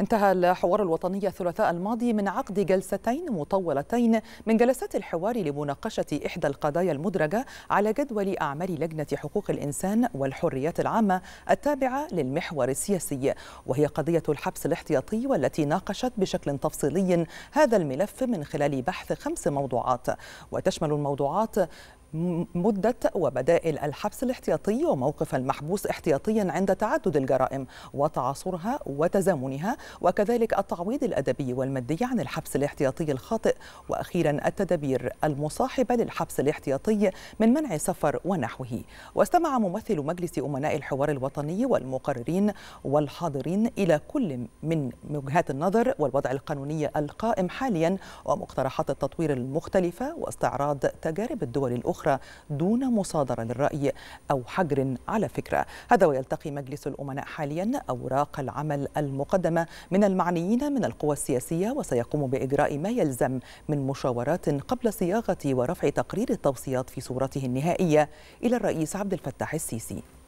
انتهى الحوار الوطني الثلاثاء الماضي من عقد جلستين مطولتين من جلسات الحوار لمناقشة إحدى القضايا المدرجة على جدول أعمال لجنة حقوق الإنسان والحريات العامة التابعة للمحور السياسي وهي قضية الحبس الاحتياطي والتي ناقشت بشكل تفصيلي هذا الملف من خلال بحث خمس موضوعات وتشمل الموضوعات مدة وبدائل الحبس الاحتياطي وموقف المحبوس احتياطيا عند تعدد الجرائم وتعاصرها وتزامنها وكذلك التعويض الأدبي والمادي عن الحبس الاحتياطي الخاطئ وأخيرا التدابير المصاحبة للحبس الاحتياطي من منع سفر ونحوه واستمع ممثل مجلس أمناء الحوار الوطني والمقررين والحاضرين إلى كل من وجهات النظر والوضع القانوني القائم حاليا ومقترحات التطوير المختلفة واستعراض تجارب الدول الأخرى أخرى دون مصادرة للرأي أو حجر على فكرة هذا ويلتقي مجلس الأمناء حاليا أوراق العمل المقدمة من المعنيين من القوى السياسية وسيقوم بإجراء ما يلزم من مشاورات قبل صياغة ورفع تقرير التوصيات في صورته النهائية إلى الرئيس عبد الفتاح السيسي